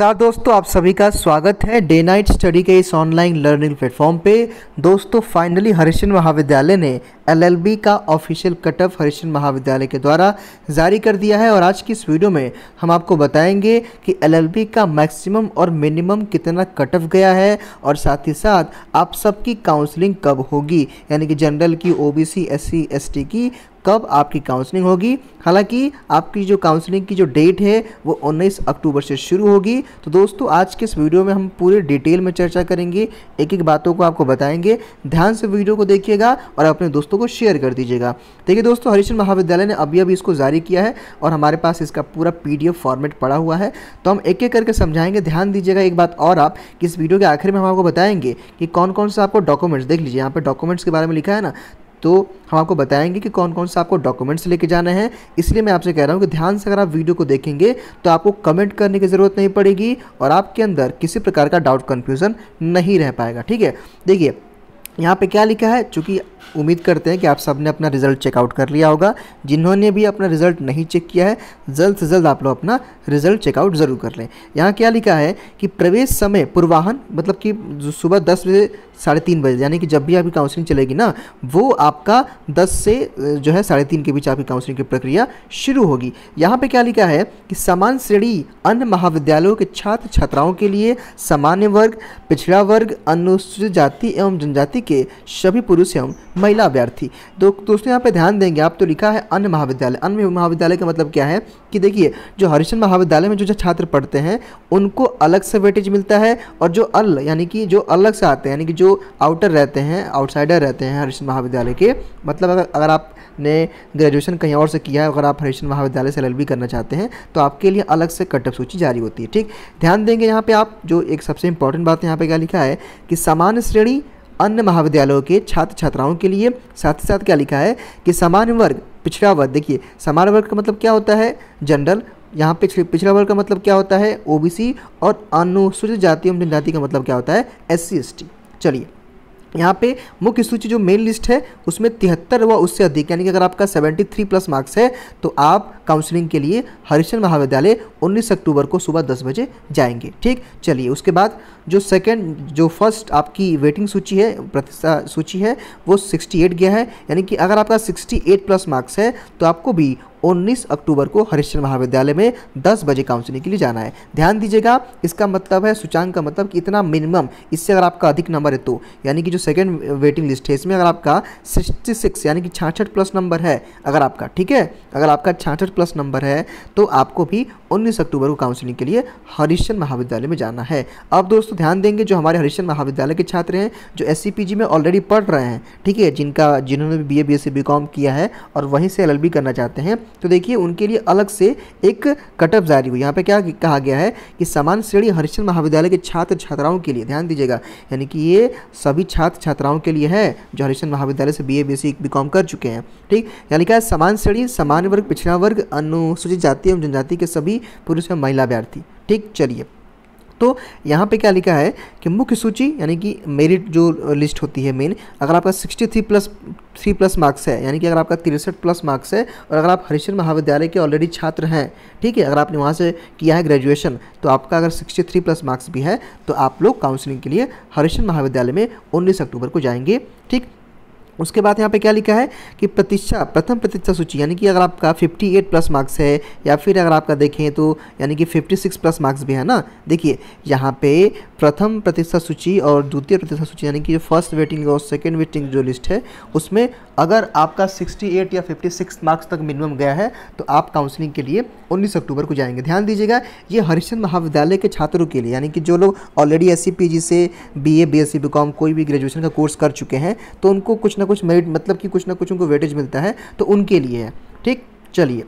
नमस्कार दोस्तों आप सभी का स्वागत है डे नाइट स्टडी के इस ऑनलाइन लर्निंग प्लेटफॉर्म पे दोस्तों फाइनली हरिशन महाविद्यालय ने एलएलबी का ऑफिशियल ऑफ हरिशन महाविद्यालय के द्वारा जारी कर दिया है और आज की इस वीडियो में हम आपको बताएंगे कि एलएलबी का मैक्सिमम और मिनिमम कितना ऑफ गया है और साथ ही साथ आप सबकी काउंसलिंग कब होगी यानी कि जनरल की ओ बी सी एस की कब आपकी काउंसलिंग होगी हालांकि आपकी जो काउंसलिंग की जो डेट है वो 19 अक्टूबर से शुरू होगी तो दोस्तों आज के इस वीडियो में हम पूरे डिटेल में चर्चा करेंगे एक एक बातों को आपको बताएंगे ध्यान से वीडियो को देखिएगा और अपने दोस्तों को शेयर कर दीजिएगा देखिए दोस्तों हरिश्चंद महाविद्यालय ने अभी अभी इसको जारी किया है और हमारे पास इसका पूरा पी फॉर्मेट पड़ा हुआ है तो हम एक एक करके समझाएंगे ध्यान दीजिएगा एक बात और आप कि इस वीडियो के आखिर में हम आपको बताएंगे कि कौन कौन सा आपको डॉक्यूमेंट्स देख लीजिए यहाँ पर डॉक्यूमेंट्स के बारे में लिखा है ना तो हम आपको बताएंगे कि कौन कौन सा आपको डॉक्यूमेंट्स लेके जाना है इसलिए मैं आपसे कह रहा हूँ कि ध्यान से अगर आप वीडियो को देखेंगे तो आपको कमेंट करने की ज़रूरत नहीं पड़ेगी और आपके अंदर किसी प्रकार का डाउट कन्फ्यूज़न नहीं रह पाएगा ठीक है देखिए यहाँ पे क्या लिखा है चूँकि उम्मीद करते हैं कि आप सब ने अपना रिज़ल्ट चेकआउट कर लिया होगा जिन्होंने भी अपना रिज़ल्ट नहीं चेक किया है जल्द से जल्द आप लोग अपना रिज़ल्ट चेकआउट ज़रूर कर लें यहाँ क्या लिखा है कि प्रवेश समय पूर्वाहन मतलब कि सुबह दस बजे साढ़े तीन बजे यानी कि जब भी आपकी काउंसलिंग चलेगी ना वो आपका दस से जो है साढ़े तीन के बीच आपकी काउंसलिंग की प्रक्रिया शुरू होगी यहाँ पे क्या लिखा है कि समान श्रेणी अन्य महाविद्यालयों के छात्र छात्राओं के लिए सामान्य वर्ग पिछड़ा वर्ग अनुसूचित जाति एवं जनजाति के सभी पुरुष एवं महिला अभ्यर्थी तो दोस्तों यहाँ पर ध्यान देंगे आप तो लिखा है अन्य महाविद्यालय अन्य महाविद्यालय का मतलब क्या है कि देखिए जो हरिश्चंद महाविद्यालय में जो छात्र पढ़ते हैं उनको अलग से वेटेज मिलता है और जो अल यानी कि जो अलग से आते हैं यानी कि जो आउटर रहते हैं आउटसाइडर रहते हैं हरिश्चन महाविद्यालय के मतलब अगर अगर आपने ग्रेजुएशन कहीं और से किया है अगर आप हरिश्चन महाविद्यालय से एल करना चाहते हैं तो आपके लिए अलग से कटअप सूची जारी होती है ठीक ध्यान देंगे यहाँ पर आप जो एक सबसे इंपॉर्टेंट बात यहाँ पर क्या लिखा है कि सामान्य श्रेणी अन्य महाविद्यालयों के छात्र छात्राओं के लिए साथ ही साथ क्या लिखा है कि सामान्य वर्ग पिछड़ा वर्ग देखिए सामान्य वर्ग का मतलब क्या होता है जनरल यहाँ पे पिछड़ा वर्ग का मतलब क्या होता है ओबीसी और अनुसूचित जाति एवं जनजाति का मतलब क्या होता है एस सी चलिए यहाँ पे मुख्य सूची जो मेन लिस्ट है उसमें तिहत्तर व उससे अधिक यानी कि अगर आपका 73 प्लस मार्क्स है तो आप काउंसलिंग के लिए हरिश्चंद महाविद्यालय 19 अक्टूबर को सुबह 10 बजे जाएंगे ठीक चलिए उसके बाद जो सेकंड जो फर्स्ट आपकी वेटिंग सूची है प्रतिशा सूची है वो 68 गया है यानी कि अगर आपका 68 प्लस मार्क्स है तो आपको भी 19 अक्टूबर को हरिश्चंद्र महाविद्यालय में 10 बजे काउंसलिंग के लिए जाना है ध्यान दीजिएगा इसका मतलब है सूचांक का मतलब कि इतना मिनिमम इससे अगर आपका अधिक नंबर है तो यानी कि जो सेकेंड वेटिंग लिस्ट है इसमें अगर आपका सिक्सटी सिक्स यानी कि छाछठ प्लस नंबर है अगर आपका ठीक है अगर आपका छाछठ प्लस नंबर है तो आपको भी 19 अक्टूबर को काउंसलिंग के लिए हरिश्चंद महाविद्यालय में जाना है अब दोस्तों ध्यान देंगे जो हमारे हरिश्चंद महाविद्यालय के छात्र हैं जो एस में ऑलरेडी पढ़ रहे हैं ठीक है जिनका जिन्होंने भी बी ए बी एस किया है और वहीं से एल करना चाहते हैं तो देखिए उनके लिए अलग से एक कटअप जारी हुई यहाँ पर क्या कहा गया है कि समान श्रेणी हरिश्चंद महाविद्यालय के छात्र छात्राओं के लिए ध्यान दीजिएगा यानी कि ये सभी छात्र छात्राओं के लिए है जो हरिश्चंद महाविद्यालय से बी ए बी सी कर चुके हैं ठीक यानी क्या समान श्रेणी समान वर्ग पिछड़ा वर्ग अनुसूचित जाति एवं जनजाति के सभी अभ्यर्थी पुरुष में महिला अभ्यर्थी ठीक चलिए तो यहाँ पे क्या लिखा है कि मुख्य सूची यानी कि मेरिट जो लिस्ट होती है मेन अगर आपका 63 प्लस थ्री प्लस मार्क्स है यानी कि अगर आपका तिरसठ प्लस मार्क्स है और अगर आप हरिश्चंद महाविद्यालय के ऑलरेडी छात्र हैं ठीक है अगर आपने वहाँ से किया है ग्रेजुएशन तो आपका अगर 63 प्लस मार्क्स भी है तो आप लोग काउंसलिंग के लिए हरिश्चंद महाविद्यालय में उन्नीस अक्टूबर को जाएंगे ठीक उसके बाद यहाँ पे क्या लिखा है कि प्रतीक्षा प्रथम प्रतीक्षा सूची यानी कि अगर आपका 58 प्लस मार्क्स है या फिर अगर आपका देखें तो यानी कि 56 प्लस मार्क्स भी है ना देखिए यहाँ पे प्रथम प्रतीक्षा सूची और द्वितीय प्रतीक्षा सूची यानी कि जो फर्स्ट वेटिंग और सेकेंड वेटिंग जो लिस्ट है उसमें अगर आपका सिक्सटी या फिफ्टी मार्क्स तक मिनिमम गया है तो आप काउंसिलिंग के लिए उन्नीस अक्टूबर को जाएंगे ध्यान दीजिएगा ये हरिश्चंद महाविद्यालय के छात्रों के लिए यानी कि जो लोग ऑलरेडी एस सी से बी ए बी एस कोई भी ग्रेजुएशन का कोर्स कर चुके हैं तो उनको कुछ ना कुछ मेरिट मतलब कि कुछ ना कुछ उनको वेटेज मिलता है तो उनके लिए है ठीक चलिए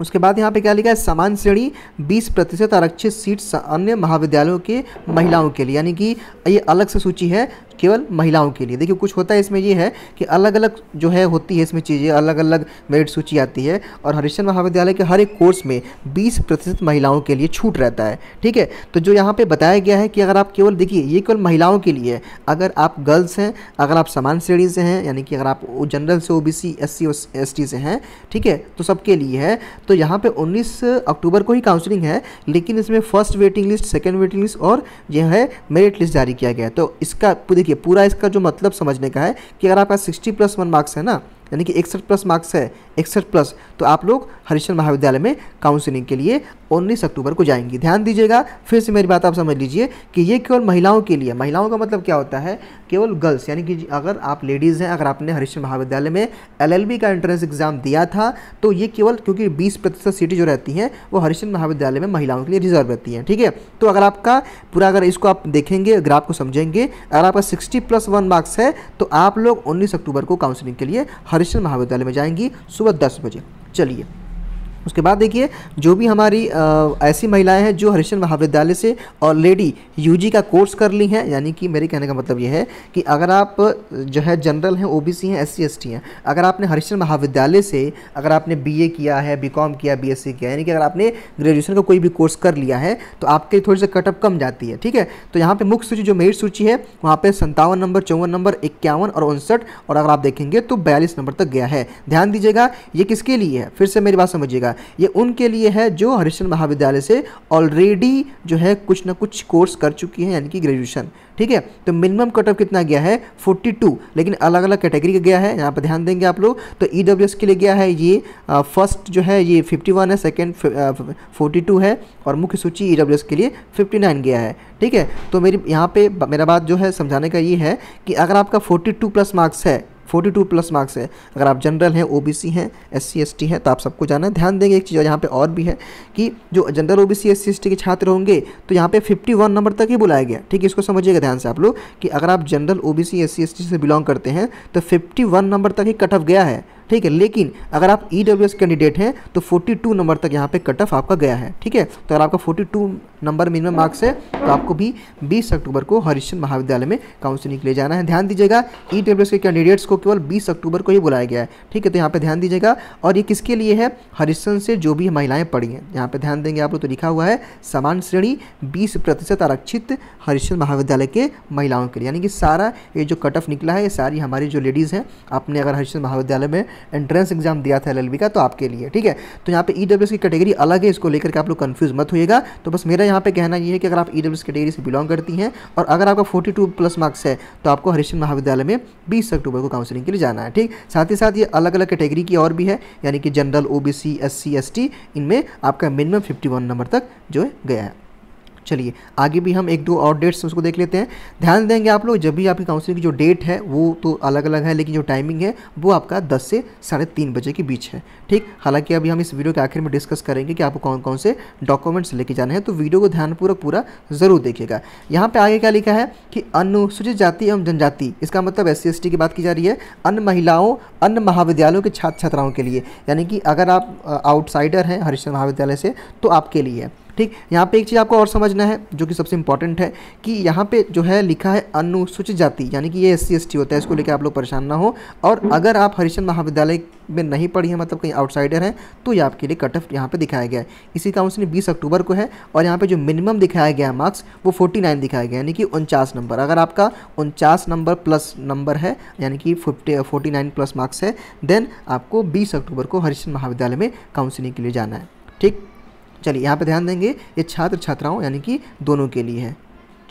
उसके बाद यहाँ पे क्या लिखा है समान श्रेणी 20 प्रतिशत आरक्षित सीट अन्य महाविद्यालयों के महिलाओं के लिए यानी कि ये अलग से सूची है केवल महिलाओं के लिए देखिए कुछ होता है इसमें ये है कि अलग अलग जो है होती है इसमें चीज़ें अलग अलग मेरिट सूची आती है और हरिश्चंद महाविद्यालय के हर एक कोर्स में बीस प्रतिशत महिलाओं के लिए छूट रहता है ठीक है तो जो यहाँ पर बताया गया है कि अगर आप केवल देखिए ये केवल महिलाओं के लिए है अगर आप गर्ल्स हैं अगर आप समान श्रेणी से हैं यानी कि अगर आप जनरल से O B C S C S T से हैं ठीक है तो सबके लिए है तो यहाँ पर उन्नीस अक्टूबर को ही काउंसलिंग है लेकिन इसमें first waiting list second waiting list और यह है मेरिट लिस्ट जारी किया गया है तो इसका देखिए पूरा इसका जो मतलब समझने का है कि अगर आपका सिक्सटी प्लस वन मार्क्स है ना यानी कि इकसठ प्लस मार्क्स है इकसठ प्लस तो आप लोग हरिश्चंद महाविद्यालय में काउंसलिंग के लिए उन्नीस अक्टूबर को जाएंगी ध्यान दीजिएगा फिर से मेरी बात आप समझ लीजिए कि ये केवल महिलाओं के लिए महिलाओं का मतलब क्या होता है केवल गर्ल्स यानी कि अगर आप लेडीज़ हैं अगर आपने हरिश्चंद महाविद्यालय में एलएलबी का एंट्रेंस एग्ज़ाम दिया था तो ये केवल क्योंकि बीस प्रतिशत सीटें जो रहती हैं वो हरिश्चंद महाविद्यालय में महिलाओं के लिए रिजर्व रहती हैं ठीक है तो अगर आपका पूरा अगर इसको आप देखेंगे अगर आपको समझेंगे अगर आपका सिक्सटी प्लस वन मार्क्स है तो आप लोग उन्नीस अक्टूबर को काउंसिलिंग के लिए हरिश्चंद महाविद्यालय में जाएंगी सुबह सुबह दस बजे चलिए उसके बाद देखिए जो भी हमारी आ, ऐसी महिलाएं हैं जो हरिश्चंद्र महाविद्यालय से ऑलरेडी यूजी का कोर्स कर ली हैं यानी कि मेरे कहने का मतलब ये है कि अगर आप जो है जनरल हैं ओबीसी हैं एससी एसटी हैं अगर आपने हरिश्चंद महाविद्यालय से अगर आपने बीए किया है बीकॉम किया बीएससी किया यानी कि अगर आपने ग्रेजुएशन का कोई भी कोर्स कर लिया है तो आपके थोड़ी सी कटअप कम जाती है ठीक है तो यहाँ पर मुख्य सूची जो मेरी सूची है वहाँ पर संतावन नंबर चौवन नंबर इक्यावन और उनसठ और अगर आप देखेंगे तो बयालीस नंबर तक गया है ध्यान दीजिएगा ये किसके लिए है फिर से मेरी बात समझिएगा ये उनके लिए है जो हरिश्चंद महाविद्यालय से ऑलरेडी जो है कुछ ना कुछ कोर्स कर चुकी हैं यानी कि ग्रेजुएशन ठीक है तो मिनिमम कट ऑफ कितना गया है 42 लेकिन अलग अलग कैटेगरी का गया है यहाँ पर ध्यान देंगे आप लोग तो ई e के लिए गया है ये फर्स्ट जो है ये 51 है सेकंड 42 है और मुख्य सूची ई e के लिए 59 गया है ठीक है तो मेरी यहाँ पे मेरा बात जो है समझाने का ये है कि अगर आपका 42 प्लस मार्क्स है फोर्टी टू प्लस मार्क्स है अगर आप जनरल हैं ओ बी सी हैं एस सी एस टी हैं तो आप सबको जाना है ध्यान देंगे एक चीज़ यहाँ पे और भी है कि जो general O B C S C S T के छात्र होंगे तो यहाँ पे फिफ्टी वन नंबर तक ही बुलाया गया ठीक है इसको समझिएगा ध्यान से आप लोग कि अगर आप general O B C S C S T से बिलोंग करते हैं तो फिफ्टी वन नंबर तक ही कट ऑफ गया है ठीक है लेकिन अगर आप ई e कैंडिडेट हैं तो 42 नंबर तक यहाँ पे कट ऑफ आपका गया है ठीक है तो अगर आपका 42 नंबर मिनिमम मार्क्स है तो आपको भी 20 अक्टूबर को हरिश्चंद महाविद्यालय में काउंसिलिंग के लिए जाना है ध्यान दीजिएगा ई e के कैंडिडेट्स को केवल बीस अक्टूबर को ही बुलाया गया है ठीक है तो यहाँ पर ध्यान दीजिएगा और ये किसके लिए है हरिश्चंद से जो भी महिलाएँ पढ़ी हैं यहाँ पर ध्यान देंगे आप लोग तो लिखा हुआ है समान श्रेणी बीस प्रतिशत आरक्षित हरिश्चंद महाविद्यालय के महिलाओं के लिए यानी कि सारा ये जो कट ऑफ निकला है ये सारी हमारी जो लेडीज़ हैं आपने अगर हरिश्चंद महाविद्यालय में एंट्रेंस एग्जाम दिया था एल का तो आपके लिए ठीक है तो यहाँ पे ई e की कैटेगरी अलग है इसको लेकर के आप लोग कन्फ्यूज मत होइएगा तो बस मेरा यहाँ पे कहना ये है कि अगर आप ई e कैटेगरी से बिलोंग करती हैं और अगर आपका फोर्टी प्लस मार्क्स है तो आपको हरिश्चंद महाविद्यालय में बीस अक्टूबर को काउंसिलिंग के लिए जाना है ठीक साथ ही साथ ये अलग अलग कैटेगरी की और भी है यानी कि जनरल ओ बी सी इनमें आपका मिनिमम फिफ्टी नंबर तक जो है गया है चलिए आगे भी हम एक दो और डेट्स उसको देख लेते हैं ध्यान देंगे आप लोग जब भी आपकी काउंसलिंग की जो डेट है वो तो अलग अलग है लेकिन जो टाइमिंग है वो आपका दस से साढ़े तीन बजे के बीच है ठीक हालांकि अभी हम इस वीडियो के आखिर में डिस्कस करेंगे कि आपको कौन कौन से डॉक्यूमेंट्स लेके जाने हैं तो वीडियो को ध्यानपूर्वक पूरा ज़रूर देखिएगा यहाँ पर आगे क्या लिखा है कि अनुसूचित जाति एवं जनजाति इसका मतलब एस सी की बात की जा रही है अन्य महिलाओं अन्य महाविद्यालयों के छात्र छात्राओं के लिए यानी कि अगर आप आउटसाइडर हैं हरिश्चंद्र महाविद्यालय से तो आपके लिए ठीक यहाँ पे एक चीज़ आपको और समझना है जो कि सबसे इंपॉर्टेंट है कि यहाँ पे जो है लिखा है अनुसूचित जाति यानी कि ये एस सी होता है इसको लेकर आप लोग परेशान ना हो और अगर आप हरिचंद महाविद्यालय में नहीं पढ़ी है मतलब कहीं आउटसाइडर हैं तो ये आपके लिए कट ऑफ यहाँ पर दिखाया गया है इसी काउंसिल बीस अक्टूबर को है और यहाँ पर जो मिनिमम दिखाया गया है मार्क्स वो फोर्टी दिखाया गया यानी कि उनचास नंबर अगर आपका उनचास नंबर प्लस नंबर है यानी कि फिफ्टी फोर्टी प्लस मार्क्स है देन आपको बीस अक्टूबर को हरिचंद महाविद्यालय में काउंसिलिंग के लिए जाना है ठीक चलिए यहाँ पे ध्यान देंगे ये छात्र छात्राओं यानी कि दोनों के लिए है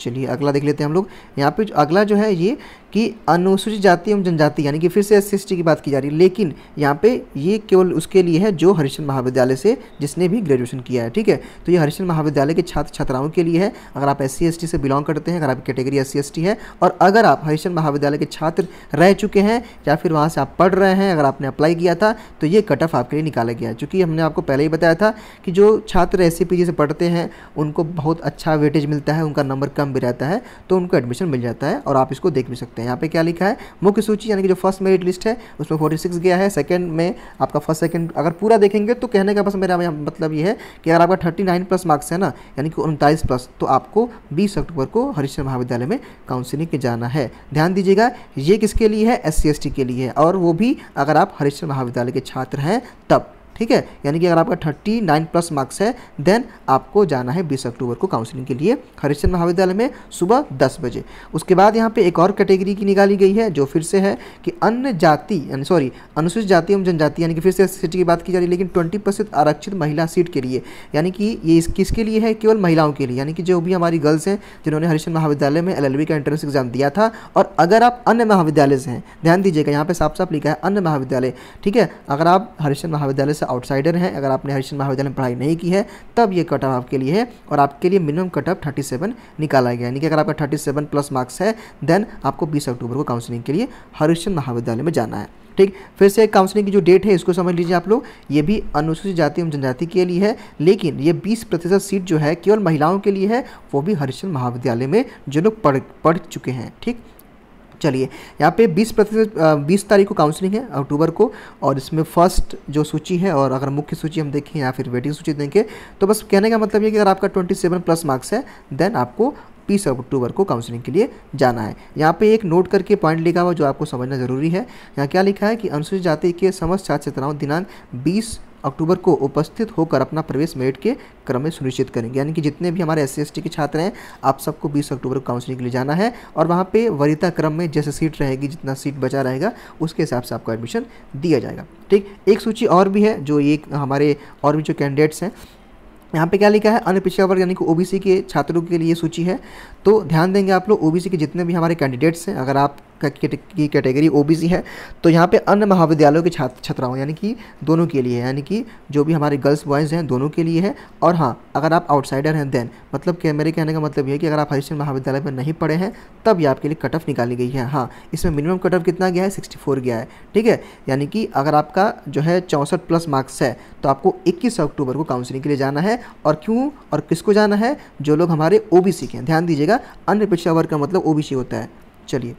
चलिए अगला देख लेते हैं हम लोग यहाँ पे अगला जो है ये कि अनुसूचित जाति एवं जनजाति यानी कि फिर से एस एस की बात की जा रही है लेकिन यहाँ पे ये केवल उसके लिए है जो हरिश्चंद महाविद्यालय से जिसने भी ग्रेजुएशन किया है ठीक है तो ये हरिश्चंद महाविद्यालय के छात्र छात्राओं के लिए है अगर आप एस सी से बिलोंग करते हैं अगर आपकी कैटेगरी एस सी है और अगर आप हरिश्चंद महाविद्यालय के छात्र रह चुके हैं या फिर वहाँ से आप पढ़ रहे हैं अगर आपने अप्लाई किया था तो ये कट ऑफ आपके लिए निकाला गया है चूँकि हमने आपको पहले ही बताया था कि जो छात्र एस से पढ़ते हैं उनको बहुत अच्छा वेटेज मिलता है उनका नंबर कम भी रहता है तो उनको एडमिशन मिल जाता है और आप इसको देख भी सकते हैं यहाँ पे क्या लिखा है मुख्य सूची यानी कि जो फर्स्ट मेरिट लिस्ट है उसमें फोर्टी सिक्स गया है सेकंड में आपका फर्स्ट सेकेंड अगर पूरा देखेंगे तो कहने का बस मेरा मतलब ये है कि अगर आपका थर्टी नाइन प्लस मार्क्स है ना यानी कि उनतालीस प्लस तो आपको बीस अक्टूबर को हरिश्चंद्र महाविद्यालय में काउंसिलिंग के जाना है ध्यान दीजिएगा ये किसके लिए है एस सी के लिए है और वो भी अगर आप हरिश्चंद्र महाविद्यालय के छात्र हैं तब ठीक है यानी कि अगर आपका थर्टी नाइन प्लस मार्क्स है देन आपको जाना है बीस अक्टूबर को काउंसलिंग के लिए हरिश्चंद महाविद्यालय में सुबह दस बजे उसके बाद यहाँ पे एक और कैटेगरी की निकाली गई है जो फिर से है कि अन्य जाति यानी सॉरी अनुसूचित जाति एवं जनजाति यानी कि फिर से सीट की बात की जा रही है लेकिन ट्वेंटी परसेंट आरक्षित महिला सीट के लिए यानी कि ये इस किसके लिए है केवल महिलाओं के लिए यानी कि जो भी हमारी गर्ल्स हैं जिन्होंने हरिश्चंद महाविद्यालय में एल का एंट्रेंस एग्जाम दिया था और अगर आप अन्य महाविद्यालय से हैं ध्यान दीजिएगा यहाँ पर साफ साफ लिखा है अन्य महाविद्यालय ठीक है अगर आप हरिश्चंद महाविद्यालय से से आउटसाइडर हैं अगर आपने हरिश्चंद महाविद्यालय में पढ़ाई नहीं की है तब ये कट ऑफ आपके लिए है और आपके लिए minimum cut off thirty seven निकाला गया यानी कि अगर आपका थर्टी सेवन प्लस मार्क्स है देन आपको बीस अक्टूबर को काउंसिलिंग के लिए हरिश्चंद महाविद्यालय में जाना है ठीक फिर से काउंसलिंग की जो डेट है इसको समझ लीजिए आप लोग ये भी अनुसूचित जाति एवं जनजाति के लिए है लेकिन ये 20 प्रतिशत सीट जो है केवल महिलाओं के लिए है वो भी हरिश्चंद्र महाविद्यालय में जो लोग पढ़ पढ़ चुके हैं ठीक चलिए यहाँ पे 20 प्रतिशत बीस तारीख को काउंसलिंग है अक्टूबर को और इसमें फर्स्ट जो सूची है और अगर मुख्य सूची हम देखें या फिर वेटिंग सूची देंगे तो बस कहने का मतलब ये कि अगर आपका 27 प्लस मार्क्स है देन आपको बीस अक्टूबर को काउंसलिंग के लिए जाना है यहाँ पे एक नोट करके पॉइंट लिखा हुआ जो आपको समझना जरूरी है यहाँ क्या लिखा है कि अनुसूचित जाति के समस्त छात्र छात्राओं दिनांक बीस अक्टूबर को उपस्थित होकर अपना प्रवेश मेरिट के क्रम में सुनिश्चित करेंगे यानी कि जितने भी हमारे एस सी के छात्र हैं आप सबको बीस अक्टूबर को काउंसलिंग के लिए जाना है और वहाँ पर वरीता क्रम में जैसे सीट रहेगी जितना सीट बचा रहेगा उसके हिसाब से आपको एडमिशन दिया जाएगा ठीक एक सूची और भी है जो ये हमारे और भी जो कैंडिडेट्स हैं यहाँ पे क्या लिखा है अन्य पिछड़ा वर्ग यानी कि ओबीसी के छात्रों के लिए सूची है तो ध्यान देंगे आप लोग ओबीसी के जितने भी हमारे कैंडिडेट्स हैं अगर आप की कैटेगरी सी है तो यहाँ पे अन्य महाविद्यालयों के छात्र छात्राओं यानी कि दोनों के लिए है यानी कि जो भी हमारे गर्ल्स बॉयज़ हैं दोनों के लिए है और हाँ अगर आप आउटसाइडर हैं देन मतलब कि मेरे कहने का मतलब ये है कि अगर आप हरिश्चंद्र महाविद्यालय में नहीं पढ़े हैं तब ये आपके लिए कट ऑफ निकाली गई है हाँ इसमें मिनिमम कट ऑफ कितना गया है सिक्सटी फोर गया है ठीक है यानी कि अगर आपका जो है चौंसठ प्लस मार्क्स है तो आपको इक्कीस अक्टूबर को काउंसिलिंग के लिए जाना है और क्यों और किसको जाना है जो लोग हमारे ओ के हैं ध्यान दीजिएगा अन्य पिछड़ा वर्ग का मतलब ओ होता है चलिए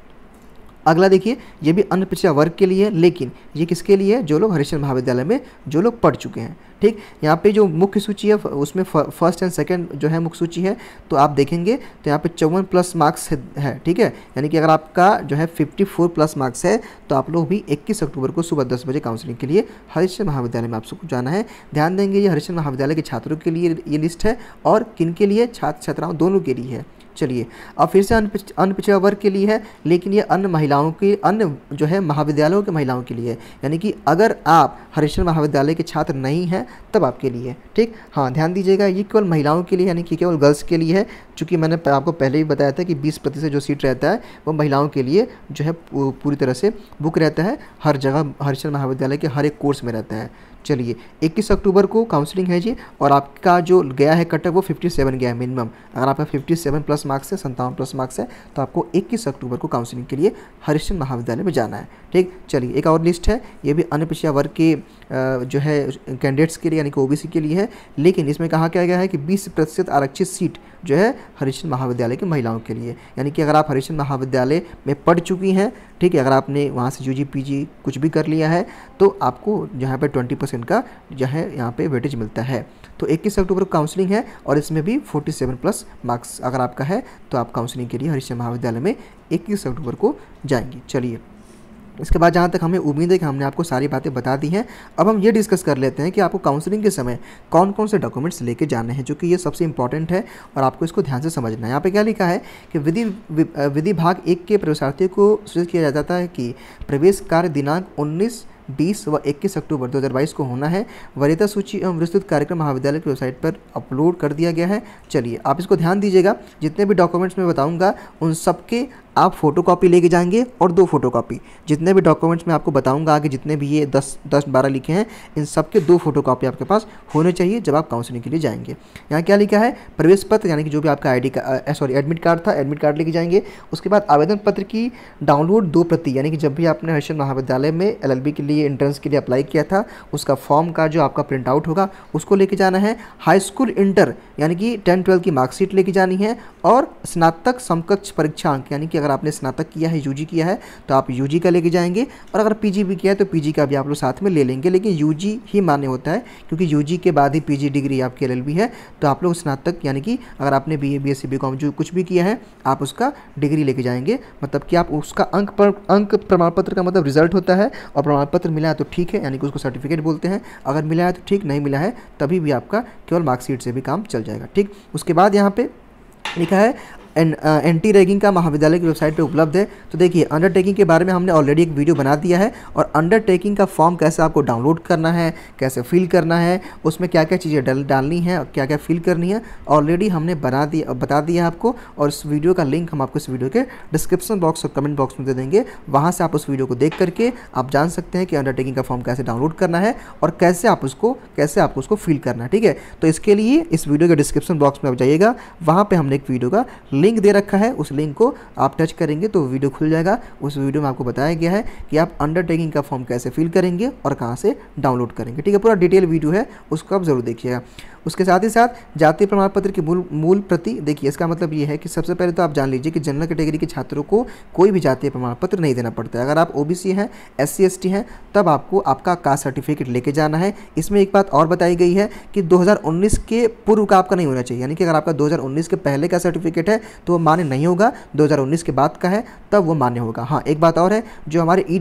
अगला देखिए ये भी अन्य पिछड़ा वर्ग के लिए है लेकिन ये किसके लिए है जो लोग हरिश्चंद्र महाविद्यालय में जो लोग पढ़ चुके हैं ठीक यहाँ पे जो मुख्य सूची है उसमें फर्स्ट एंड सेकंड जो है मुख्य सूची है तो आप देखेंगे तो यहाँ पे चौवन प्लस मार्क्स है ठीक है यानी कि अगर आपका जो है फिफ्टी प्लस मार्क्स है तो आप लोग भी इक्कीस अक्टूबर को सुबह दस बजे काउंसिलिंग के लिए हरिश्चंद महाविद्यालय में आप सबको जाना है ध्यान देंगे ये हरिश्चंद महाविद्यालय के छात्रों के लिए ये लिस्ट है और किन के लिए छात्र छात्राओं दोनों के लिए है चलिए अब फिर से अन पिछड़ा वर्ग के लिए है लेकिन ये अन्य महिलाओं के अन्य जो है महाविद्यालयों के महिलाओं के लिए यानी कि अगर आप हरिश्चंद्र महाविद्यालय के छात्र नहीं हैं तब आपके लिए ठीक हाँ ध्यान दीजिएगा ये केवल महिलाओं के लिए यानी कि केवल गर्ल्स के लिए है चूँकि मैंने आपको पहले ही बताया था कि बीस प्रतिशत जो सीट रहता है वो महिलाओं के लिए जो है पूरी तरह से बुक रहता है हर जगह हरिश्चंद्र महाविद्यालय के हर एक कोर्स में रहता है चलिए 21 अक्टूबर को काउंसलिंग है जी और आपका जो गया है कटअप वो 57 गया है मिनिमम अगर आपका 57 प्लस मार्क्स है संतावन प्लस मार्क्स है तो आपको 21 अक्टूबर को काउंसलिंग के लिए हरिश्चंद महाविद्यालय में जाना है ठीक चलिए एक और लिस्ट है ये भी अन्य पिछड़ा वर्ग के जो है कैंडिडेट्स के लिए यानी कि ओ के लिए है लेकिन इसमें कहा क्या गया है कि बीस आरक्षित सीट जो है हरिश्चंद महाविद्यालय की महिलाओं के लिए यानी कि अगर आप हरिश्चंद महाविद्यालय में पढ़ चुकी हैं ठीक है अगर आपने वहाँ से यू जी कुछ भी कर लिया है तो आपको यहाँ पर ट्वेंटी परसेंट का जो है यहाँ पर वेटेज मिलता है तो इक्कीस अक्टूबर को काउंसलिंग है और इसमें भी फोर्टी सेवन प्लस मार्क्स अगर आपका है तो आप काउंसलिंग के लिए हरिश्चंद महाविद्यालय में इक्कीस अक्टूबर को जाएंगे चलिए इसके बाद जहाँ तक हमें उम्मीद है कि हमने आपको सारी बातें बता दी हैं अब हम ये डिस्कस कर लेते हैं कि आपको काउंसलिंग के समय कौन कौन से डॉक्यूमेंट्स लेके जाने हैं जो कि ये सबसे इंपॉर्टेंट है और आपको इसको ध्यान से समझना है यहाँ पे क्या लिखा है कि विधि विधि भाग एक के प्रवेशार्थियों को सूचित किया जाता है कि प्रवेश कार्य दिनांक उन्नीस बीस व इक्कीस अक्टूबर दो को होना है वरीयता सूची एवं विस्तृत कार्यक्रम महाविद्यालय की वेबसाइट पर अपलोड कर दिया गया है चलिए आप इसको ध्यान दीजिएगा जितने भी डॉक्यूमेंट्स मैं बताऊँगा उन सबके आप फोटो कॉपी लेके जाएंगे और दो फोटो कॉपी जितने भी डॉक्यूमेंट्स मैं आपको बताऊंगा आगे जितने भी ये दस दस बारह लिखे हैं इन सब के दो फोटो कॉपी आपके पास होने चाहिए जब आप काउंसलिंग के लिए जाएंगे यहाँ क्या लिखा है प्रवेश पत्र यानी कि जो भी आपका आईडी का सॉरी एडमिट कार्ड था एडमिट कार्ड लेके जाएंगे उसके बाद आवेदन पत्र की डाउनलोड दो प्रति यानी कि जब भी आपने हर्षद महाविद्यालय में एल के लिए ये इंट्रेंस के लिए अप्लाई किया था उसका फॉर्म का जो आपका प्रिंट आउट होगा उसको लेके जाना है हाई स्कूल इंटर यानी कि टेन ट्वेल्व की मार्कशीट लेके जानी है और स्नातक समकक्ष परीक्षा अंक यानी कि अगर आपने स्नातक किया है यूजी किया है तो आप यूजी का लेके जाएंगे और अगर पीजी भी किया है तो पीजी का भी आप लोग साथ में ले लेंगे लेकिन यूजी ही मान्य होता है क्योंकि यूजी के बाद ही पीजी डिग्री आपकी एल है तो आप लोग स्नातक यानी कि अगर आपने बीए ए बी जो कुछ भी किया है आप उसका डिग्री लेके जाएंगे मतलब कि आप उसका अंक पर अंक प्रमाण पत्र का मतलब रिजल्ट होता है और प्रमाण पत्र उत्तर मिला है तो ठीक है यानी कि उसको सर्टिफिकेट बोलते हैं अगर मिला है तो ठीक नहीं मिला है तभी भी आपका केवल मार्कशीट से भी काम चल जाएगा ठीक उसके बाद यहाँ पर लिखा है एंटी रैगिंग का महाविद्यालय की वेबसाइट पर उपलब्ध है तो देखिए अंडरटेकिंग के बारे में हमने ऑलरेडी एक वीडियो बना दिया है और अंडरटेकिंग का फॉर्म कैसे आपको डाउनलोड करना है कैसे फिल करना है उसमें क्या क्या चीज़ें डालनी है और क्या क्या फिल करनी है ऑलरेडी हमने बना दिया बता दिया आपको और इस वीडियो का लिंक हम आपको इस वीडियो के डिस्क्रिप्शन बॉक्स और कमेंट बॉक्स में दे देंगे वहाँ से आप उस वीडियो को देख करके आप जान सकते हैं कि अंडरटेकिंग का फॉर्म कैसे डाउनलोड करना है और कैसे आप उसको कैसे आपको उसको फिल करना है ठीक है तो इसके लिए इस वीडियो के डिस्क्रिप्शन बॉक्स में आप जाइएगा वहाँ पर हमने एक वीडियो का लिंक लिंक दे रखा है उस लिंक को आप टच करेंगे तो वीडियो खुल जाएगा उस वीडियो में आपको बताया गया है कि आप अंडरटेकिंग का फॉर्म कैसे फिल करेंगे और कहाँ से डाउनलोड करेंगे ठीक है पूरा डिटेल वीडियो है उसको आप ज़रूर देखिएगा उसके साथ ही साथ जाति प्रमाण पत्र की मूल मूल प्रति देखिए इसका मतलब ये है कि सबसे पहले तो आप जान लीजिए कि जनरल कैटेगरी के छात्रों को कोई भी जातीय प्रमाण पत्र नहीं देना पड़ता है अगर आप ओ हैं एस सी हैं तब आपको आपका कास्ट सर्टिफिकेट लेके जाना है इसमें एक बात और बताई गई है कि दो के पूर्व का आपका नहीं होना चाहिए यानी कि अगर आपका दो के पहले का सर्टिफिकेट है तो वो मान्य नहीं होगा दो के बाद का है तब वो मान्य होगा हाँ एक बात और है जो हमारे ई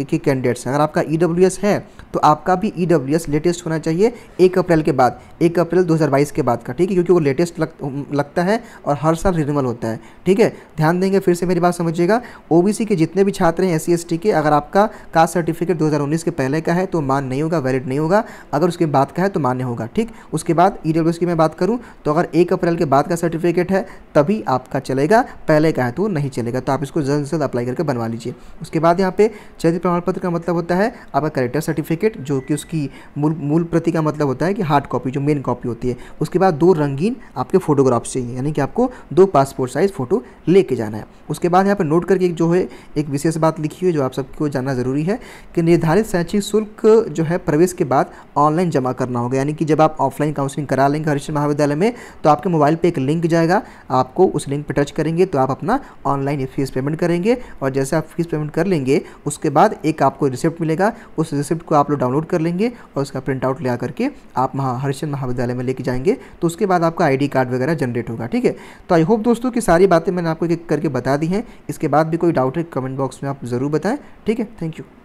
e के कैंडिडेट्स हैं अगर आपका ई e है तो आपका भी ई e लेटेस्ट होना चाहिए एक अप्रैल के बाद एक एक अप्रैल 2022 के बाद का ठीक है क्योंकि वो लेटेस्ट लग, लगता है और हर साल रिन्यूअल होता है ठीक है ध्यान देंगे फिर से मेरी बात समझिएगा ओबीसी के जितने भी छात्र हैं एस सी के अगर आपका कास्ट सर्टिफिकेट 2019 के पहले का है तो मान नहीं होगा वैलिड नहीं होगा अगर उसके बाद का है तो मान्य होगा ठीक उसके बाद ई e की मैं बात करूँ तो अगर एक अप्रैल के बाद का सर्टिफिकेट है तभी आपका चलेगा पहले का है तो नहीं चलेगा तो आप इसको जल्द से जल्द अप्लाई करके बनवा लीजिए उसके बाद यहाँ पे चैत्र प्रमाण पत्र का मतलब होता है आपका करेक्टर सर्टिफिकेट जो कि उसकी मूल मूल प्रति का मतलब होता है कि हार्ड कॉपी जो मेन पेन कॉपी होती है उसके बाद दो रंगीन आपके फोटोग्राफ्स चाहिए यानी कि आपको दो पासपोर्ट साइज़ फ़ोटो लेके जाना है उसके बाद यहाँ पर नोट करके जो है एक विशेष बात लिखी हुई जो आप सबको जानना ज़रूरी है कि निर्धारित शैक्षिक शुल्क जो है प्रवेश के बाद ऑनलाइन जमा करना होगा यानी कि जब आप ऑफलाइन काउंसलिंग करा लेंगे हरिश्चंद महाविद्यालय में तो आपके मोबाइल पर एक लिंक जाएगा आपको उस लिंक पर टच करेंगे तो आप अपना ऑनलाइन फीस पेमेंट करेंगे और जैसे आप फीस पेमेंट कर लेंगे उसके बाद एक आपको रिसिप्ट मिलेगा उस रिसिप्ट को आप लोग डाउनलोड कर लेंगे और उसका प्रिंट आउट ले करके आप महा हरिश्चंद महाविद्यालय में लेके जाएंगे तो उसके बाद आपका आईडी कार्ड वगैरह जनरेट होगा ठीक है तो आई होप दोस्तों कि सारी बातें मैंने आपको एक करके बता दी हैं इसके बाद भी कोई डाउट है कमेंट बॉक्स में आप ज़रूर बताएं ठीक है थैंक यू